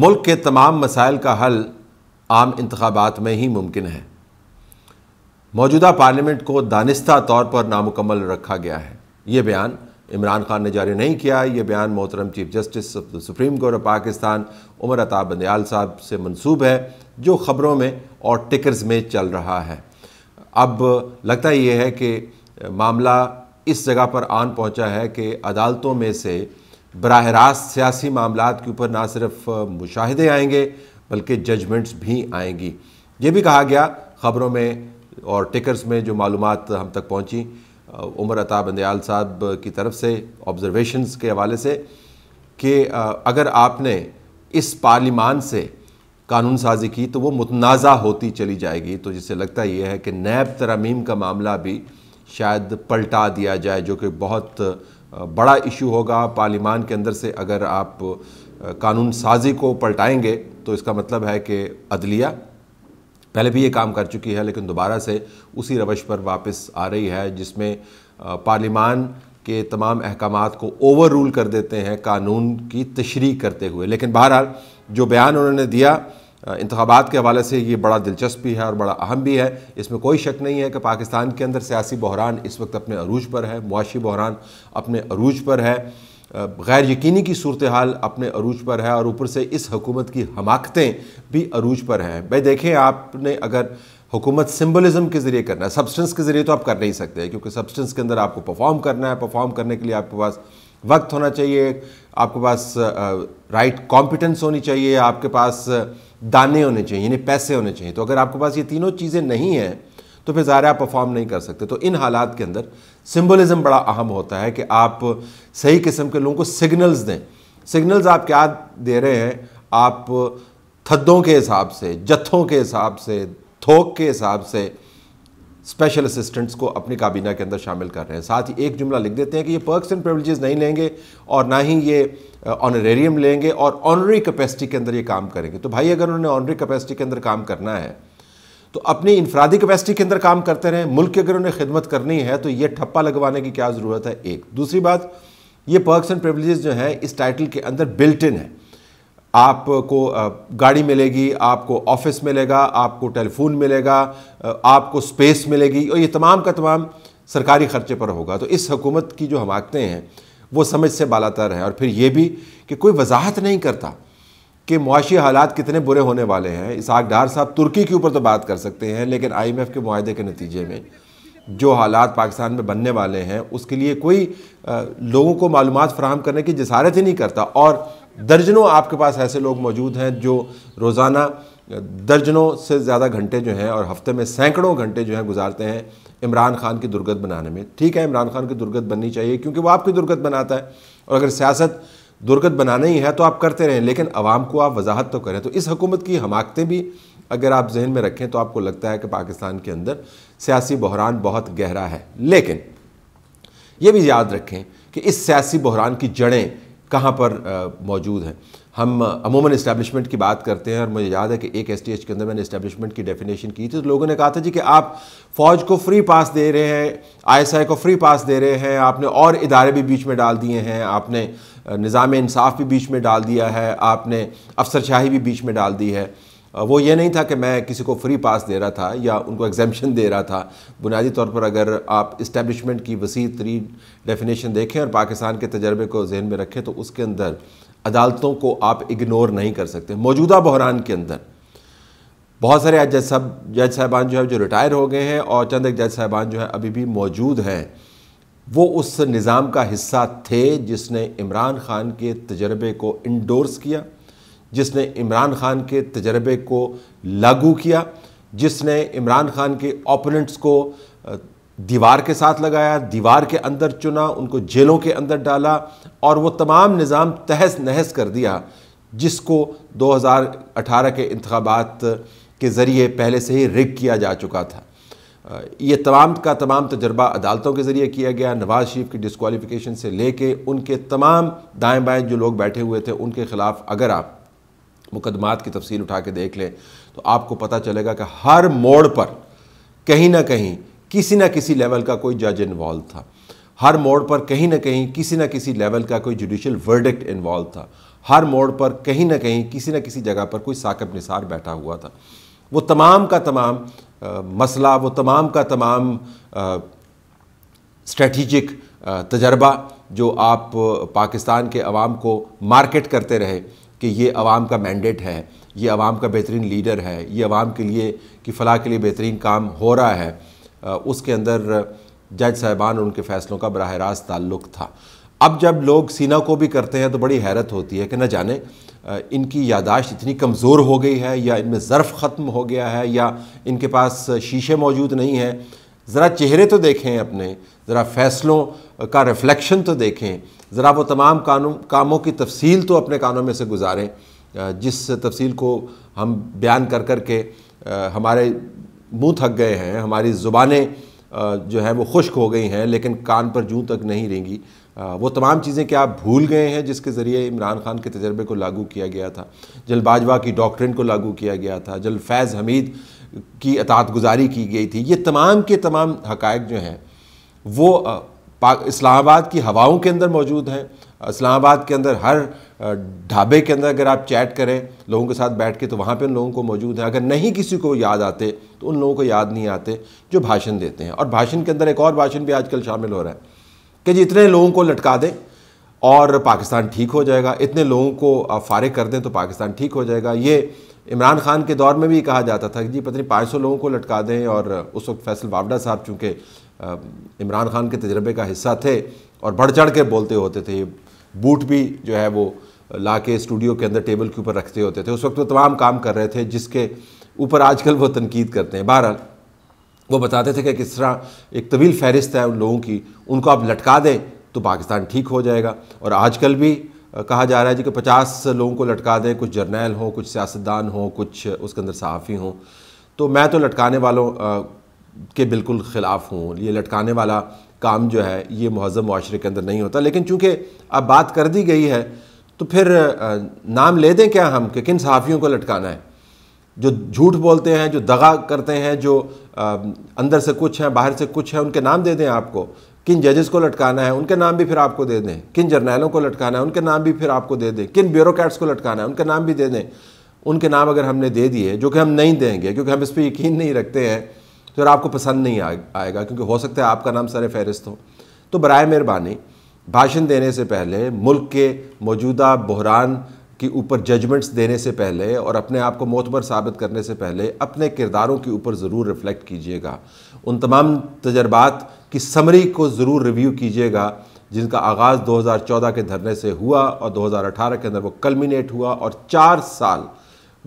मुल्क के तमाम मसाइल का हल आम इंतबात में ही मुमकिन है मौजूदा पार्लियामेंट को दानिस्ता तौर पर नामुकम्मल रखा गया है ये बयान इमरान खान ने जारी नहीं किया ये बयान मोहतरम Chief Justice of the Supreme Court of Pakistan Umar Ata Bandial साहब से मनसूब है जो ख़बरों में और टिकर्स में चल रहा है अब लगता ये है कि मामला इस जगह पर आन पहुंचा है कि अदालतों में से बरह रास्त सियासी मामला के ऊपर ना सिर्फ मुशाहदे आएंगे बल्कि जजमेंट्स भी आएंगी ये भी कहा गया ख़बरों में और टिकर्स में जो मालूम हम तक पहुँची उमर अता बंदयाल साहब की तरफ से ऑब्ज़रवेशनस के हवाले से कि अगर आपने इस पार्लिमान से कानून साजी की तो वो मुतनाज़ होती चली जाएगी तो जिससे लगता ये है कि नैब तरमीम का मामला भी शायद पलटा दिया जाए जो कि बहुत बड़ा इशू होगा पार्लिमान के अंदर से अगर आप कानून साजी को पलटाएंगे तो इसका मतलब है कि अदलिया पहले भी ये काम कर चुकी है लेकिन दोबारा से उसी रवश पर वापस आ रही है जिसमें पार्लिमान के तमाम अहकाम को ओवर रूल कर देते हैं कानून की तशरी करते हुए लेकिन बहरहाल जो बयान उन्होंने दिया इंतबात के हवाले से ये बड़ा दिलचस्प भी है और बड़ा अहम भी है इसमें कोई शक नहीं है कि पाकिस्तान के अंदर सियासी बहरान इस वक्त अपने अरूज पर है मुआशी बहरान अपने अरूज पर है गैर यकीनी की सूरत हाल अपने अरूज पर है और ऊपर से इस हकूमत की हमाकतें भी अरूज पर हैं भाई देखें आपने अगर हुकूमत सिम्बलिज़म के ज़रिए करना है सब्सटेंस के ज़रिए तो आप कर नहीं सकते क्योंकि सब्सटेंस के अंदर आपको परफॉर्म करना है परफॉर्म करने के लिए आपके पास वक्त होना चाहिए आपके पास राइट कॉम्पिटेंस होनी चाहिए आपके पास दाने होने चाहिए यानी पैसे होने चाहिए तो अगर आपके पास ये तीनों चीज़ें नहीं हैं तो फिर ज़ाहिर आप परफॉर्म नहीं कर सकते तो इन हालात के अंदर सिम्बोलिज़म बड़ा अहम होता है कि आप सही किस्म के लोगों को सिग्नल्स दें सिग्नल्स आप क्या दे रहे हैं आप थद्दों के हिसाब से जत्थों के हिसाब से थोक के हिसाब से स्पेशल असिस्टेंट्स को अपनी काबीना के अंदर शामिल कर रहे हैं साथ ही एक जुमला लिख देते हैं कि ये पर्कस एंड प्रिवलेजेस नहीं लेंगे और ना ही ये ऑनरेरियम लेंगे और ऑनरी कैपेसिटी के अंदर ये काम करेंगे तो भाई अगर उन्होंने ऑनरी कैपेसिटी के अंदर काम करना है तो अपनी इनफरादी कैपेसिटी के अंदर काम करते रहें मुल्क की अगर उन्हें खिदमत करनी है तो ये ठप्पा लगवाने की क्या ज़रूरत है एक दूसरी बात ये पर्कस एंड प्रिवलेज जो हैं इस टाइटल के अंदर बिल्ट इन है आपको गाड़ी मिलेगी आपको ऑफिस मिलेगा आपको टेलीफोन मिलेगा आपको स्पेस मिलेगी और ये तमाम का तमाम सरकारी खर्चे पर होगा तो इस हुकूमत की जो हमाकतें हैं वो समझ से बालातर हैं और फिर ये भी कि कोई वजाहत नहीं करता कि मुआशी हालात कितने बुरे होने वाले हैं इसाक डार साहब तुर्की के ऊपर तो बात कर सकते हैं लेकिन आई एम एफ़ के माहे के नतीजे में जो हालात पाकिस्तान में बनने वाले हैं उसके लिए कोई आ, लोगों को मालूम फ़राहम करने की जसारत ही नहीं करता और दर्जनों आपके पास ऐसे लोग मौजूद हैं जो रोज़ाना दर्जनों से ज़्यादा घंटे जो हैं और हफ्ते में सैकड़ों घंटे जो हैं गुजारते हैं इमरान खान की दुर्गत बनाने में ठीक है इमरान खान की दुर्गत बननी चाहिए क्योंकि वो आपकी दुर्गत बनाता है और अगर सियासत दुर्गत बनाना ही है तो आप करते रहें लेकिन आवाम को आप वजाहत तो करें तो इस हुकूमत की हमाकतें भी अगर आप जहन में रखें तो आपको लगता है कि पाकिस्तान के अंदर सियासी बहरान बहुत गहरा है लेकिन ये भी याद रखें कि इस सियासी बहरान की जड़ें कहाँ पर मौजूद हैं हम अमूमन इस्टेबलिशमेंट की बात करते हैं और मुझे याद है कि एक एस के अंदर मैंने इस्टेबलिशमेंट की डेफिनेशन की थी तो लोगों ने कहा था जी कि आप फौज को फ्री पास दे रहे हैं आईएसआई को फ्री पास दे रहे हैं आपने और इदारे भी बीच में डाल दिए हैं आपने निज़ाम इंसाफ भी बीच में डाल दिया है आपने अफसरशाही भी बीच में डाल दी है वो ये नहीं था कि मैं किसी को फ्री पास दे रहा था या उनको एग्जामेशन दे रहा था बुनियादी तौर पर अगर आप इस्टेबलिशमेंट की वसी तरी डेफिनेशन देखें और पाकिस्तान के तजर्बे को जहन में रखें तो उसके अंदर अदालतों को आप इग्नोर नहीं कर सकते मौजूदा बहरान के अंदर बहुत सारे जज साहब जज साहबान जो है जो रिटायर हो गए हैं और चंद एक जज साहबान जो है अभी भी मौजूद हैं वो उस निज़ाम का हिस्सा थे जिसने इमरान खान के तजर्बे को इंडोर्स किया जिसने इमरान खान के तजर्बे को लागू किया जिसने इमरान खान के ओपोनेंट्स को दीवार के साथ लगाया दीवार के अंदर चुना उनको जेलों के अंदर डाला और वो तमाम निज़ाम तहस नहस कर दिया जिसको 2018 के इंतबात के ज़रिए पहले से ही रिग किया जा चुका था ये तमाम का तमाम तजर्बा अदालतों के ज़रिए किया गया नवाज़ शरीफ की डिसकॉलीफिकेशन से लेके उनके तमाम दाएं बाएं जो लोग बैठे हुए थे उनके ख़िलाफ़ अगर आप मुकदमात की तफसील उठा के देख लें तो आपको पता चलेगा कि हर मोड़ पर कहीं ना कहीं किसी ना किसी लेवल का कोई जज इन्वॉल्व था हर मोड़ पर कहीं ना कहीं किसी ना किसी लेवल का कोई जुडिशल वर्डिक्ट इन्वॉल्व था हर मोड़ पर कहीं ना कहीं किसी ना किसी जगह पर कोई साकब निसार बैठा हुआ था वो तमाम का तमाम आ, मसला वो तमाम का तमाम स्ट्रेटिजिक तजर्बा जो आप पाकिस्तान के अवाम को मार्केट करते रहे कि ये आवाम का मैंडेट है ये आवाम का बेहतरीन लीडर है ये आवाम के लिए कि फ़लाह के लिए बेहतरीन काम हो रहा है उसके अंदर जज साहबान और उनके फ़ैसलों का बरह रास्त ताल्लुक था अब जब लोग सीना को भी करते हैं तो बड़ी हैरत होती है कि न जाने इनकी यादाश्त इतनी कमज़ोर हो गई है या इनमें ज़र्फ़ ख़त्म हो गया है या इनके पास शीशे मौजूद नहीं हैं ज़रा चेहरे तो देखें अपने ज़रा फैसलों का रिफ्लेक्शन तो देखें ज़रा वो तमाम कानों कामों की तफसील तो अपने कानों में से गुजारें जिस तफसील को हम बयान कर कर के हमारे मुंह थक गए हैं हमारी ज़ुबानें जो है वो खुश्क हो गई हैं लेकिन कान पर जूँ तक नहीं रहेंगी वो तमाम चीज़ें क्या आप भूल गए हैं जिसके ज़रिए इमरान खान के तजर्बे को लागू किया गया था जल बाजवा की डॉक्ट्रिन को लागू किया गया था जल फैज़ हमीद की अतात गुजारी की गई थी ये तमाम के तमाम हकायक जो हैं वो इस्लामाबाद की हवाओं के अंदर मौजूद हैं इस्लामाबाद के अंदर हर ढाबे के अंदर अगर आप चैट करें लोगों के साथ बैठ के तो वहाँ पे उन लोगों को मौजूद हैं अगर नहीं किसी को याद आते तो उन लोगों को याद नहीं आते जो भाषण देते हैं और भाषण के अंदर एक और भाषण भी आजकल शामिल हो रहा है कि जी इतने लोगों को लटका दें और पाकिस्तान ठीक हो जाएगा इतने लोगों को फारिग कर दें तो पाकिस्तान ठीक हो जाएगा ये इमरान खान के दौर में भी कहा जाता था कि जी पत्नी पाँच सौ लोगों को लटका दें और उस वक्त फैसल बाबडा साहब चूँकि इमरान खान के तजर्बे का हिस्सा थे और बढ़ चढ़ के बोलते होते थे बूट भी जो है वो ला के स्टूडियो के अंदर टेबल के ऊपर रखते होते थे उस वक्त वो तमाम काम कर रहे थे जिसके ऊपर आजकल वो तनकीद करते हैं बहरहाल वो बताते थे कि किस तरह एक तवील फहरिस्त है उन लोगों की उनको आप लटका दें तो पाकिस्तान ठीक हो जाएगा और आजकल भी कहा जा रहा है जी कि पचास लोगों को लटका दें कुछ जर्नैल हों कुछ सियासतदान हों कुछ उसके अंदर सहाफ़ी हों तो मैं तो लटकाने वालों के बिल्कुल ख़िलाफ़ हूँ ये लटकाने वाला काम जो है ये महजब माशरे के अंदर नहीं होता लेकिन चूँकि अब बात कर दी गई है तो फिर नाम ले दें क्या हम कि किन सहाफ़ियों को लटकाना है जो झूठ बोलते हैं जो दगा करते हैं जो अंदर से कुछ हैं बाहर से कुछ हैं उनके नाम दे दें आपको किन जजेस को लटकाना है उनके नाम भी फिर आपको दे दें किन जर्नैलों को लटकाना है उनके नाम भी फिर आपको दे दें किन ब्यूरोट्स को लटकाना है उनके नाम भी दे दें उनके नाम अगर हमने दे दिए जो कि हम नहीं देंगे क्योंकि हम इस पर यकीन नहीं रखते हैं तो फिर आपको पसंद नहीं आ, आएगा क्योंकि हो सकता है आपका नाम सर फहरिस्त हो तो बर मेहरबानी भाषण देने से पहले मुल्क के मौजूदा बहरान के ऊपर जजमेंट्स देने से पहले और अपने आप को मोतबर साबित करने से पहले अपने किरदारों के ऊपर ज़रूर रिफ्लेक्ट कीजिएगा उन तमाम तजर्बात की समरी को ज़रूर रिव्यू कीजिएगा जिनका आगाज़ 2014 के धरने से हुआ और 2018 के अंदर वो कलमिनेट हुआ और चार साल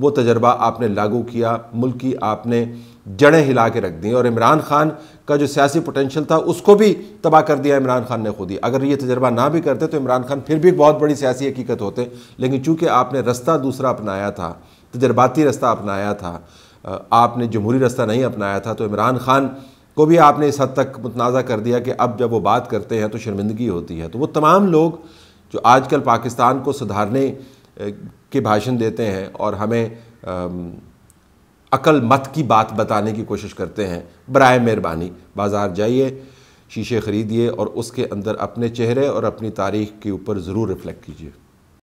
वो तजर्बा आपने लागू किया मुल्क की आपने जड़ें हिला के रख दी और इमरान खान का जो सियासी पोटेंशियल था उसको भी तबाह कर दिया इमरान खान ने खुद ही अगर ये तजर्बा ना भी करते तो इमरान खान फिर भी एक बहुत बड़ी सियासी हकीकत होते लेकिन चूँकि आपने रास्ता दूसरा अपनाया था तजर्बाती रास्ता अपनाया था आपने जमहूरी रास्ता नहीं अपनाया था तो इमरान खान को भी आपने इस हद तक मुतनाज़ा कर दिया कि अब जब वो बात करते हैं तो शर्मिंदगी होती है तो वो तमाम लोग जो आजकल पाकिस्तान को सुधारने के भाषण देते हैं और हमें अकल मत की बात बताने की कोशिश करते हैं बरए मेहरबानी बाज़ार जाइए शीशे ख़रीदिए और उसके अंदर अपने चेहरे और अपनी तारीख के ऊपर ज़रूर रिफ्लेक्ट कीजिए